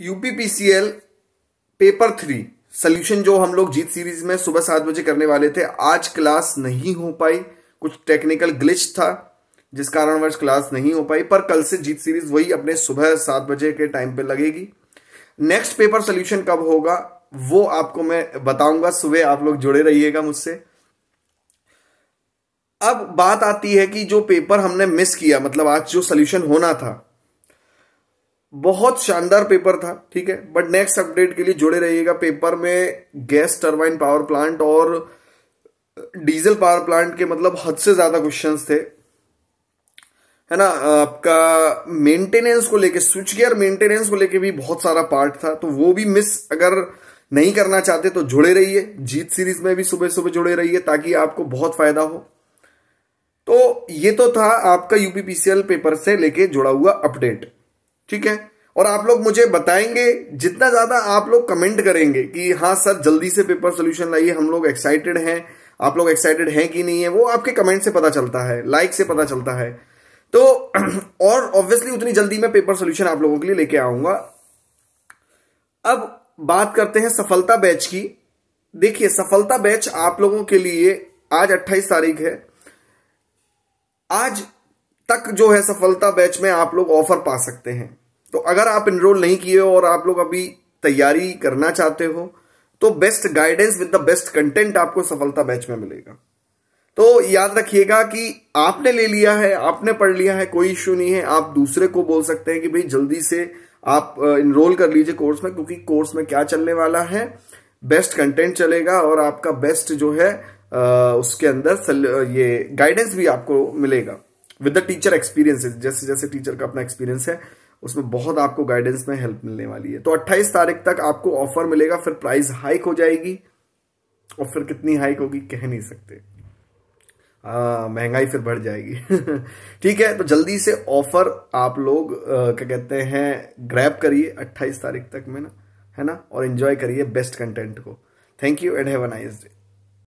UPPCL paper three solution जो हम लोग जीत सीरीज में सुबह सात बजे करने वाले थे आज क्लास नहीं हो पाई कुछ टेक्निकल ग्लिच था जिस कारणवश क्लास नहीं हो पाई पर कल से जीत सीरीज वही अपने सुबह सात बजे के टाइम पे लगेगी नेक्स्ट पेपर सोल्यूशन कब होगा वो आपको मैं बताऊंगा सुबह आप लोग जुड़े रहिएगा मुझसे अब बात आती है कि जो पेपर हमने मिस किया मतलब आज जो सोल्यूशन होना था बहुत शानदार पेपर था ठीक है बट नेक्स्ट अपडेट के लिए जुड़े रहिएगा पेपर में गैस टरबाइन पावर प्लांट और डीजल पावर प्लांट के मतलब हद से ज्यादा क्वेश्चंस थे है ना आपका मेंटेनेंस को लेके स्विच गियर मेंटेनेंस को लेके भी बहुत सारा पार्ट था तो वो भी मिस अगर नहीं करना चाहते तो जुड़े रहिए जीत सीरीज में भी सुबह सुबह जुड़े रहिए ताकि आपको बहुत फायदा हो तो ये तो था आपका यूपीपीसीएल पेपर से लेके जुड़ा हुआ अपडेट ठीक है और आप लोग मुझे बताएंगे जितना ज्यादा आप लोग कमेंट करेंगे कि हाँ सर जल्दी से पेपर सोल्यूशन लाइए हम लोग एक्साइटेड हैं आप लोग एक्साइटेड हैं कि नहीं है वो आपके कमेंट से पता चलता है लाइक से पता चलता है तो और ऑब्वियसली उतनी जल्दी मैं पेपर सोल्यूशन आप लोगों के लिए लेके आऊंगा अब बात करते हैं सफलता बैच की देखिए सफलता बैच आप लोगों के लिए आज 28 तारीख है आज तक जो है सफलता बैच में आप लोग ऑफर पा सकते हैं तो अगर आप इनरोल नहीं किए हो और आप लोग अभी तैयारी करना चाहते हो तो best guidance with the best content आपको सफलता बैच में मिलेगा तो याद रखिएगा कि आपने ले लिया है आपने पढ़ लिया है कोई इश्यू नहीं है आप दूसरे को बोल सकते हैं कि भाई जल्दी से आप इनरोल कर लीजिए कोर्स में क्योंकि कोर्स में क्या चलने वाला है बेस्ट कंटेंट चलेगा और आपका बेस्ट जो है उसके अंदर ये गाइडेंस भी आपको मिलेगा विद द टीचर एक्सपीरियंस जैसे जैसे टीचर का अपना एक्सपीरियंस है उसमें बहुत आपको गाइडेंस में हेल्प मिलने वाली है तो 28 तारीख तक आपको ऑफर मिलेगा फिर प्राइस हाइक हो जाएगी और फिर कितनी हाइक होगी कह नहीं सकते महंगाई फिर बढ़ जाएगी ठीक है तो जल्दी से ऑफर आप लोग क्या कहते हैं ग्रैब करिए 28 तारीख तक में ना है ना और एंजॉय करिए बेस्ट कंटेंट को thank you and have a nice day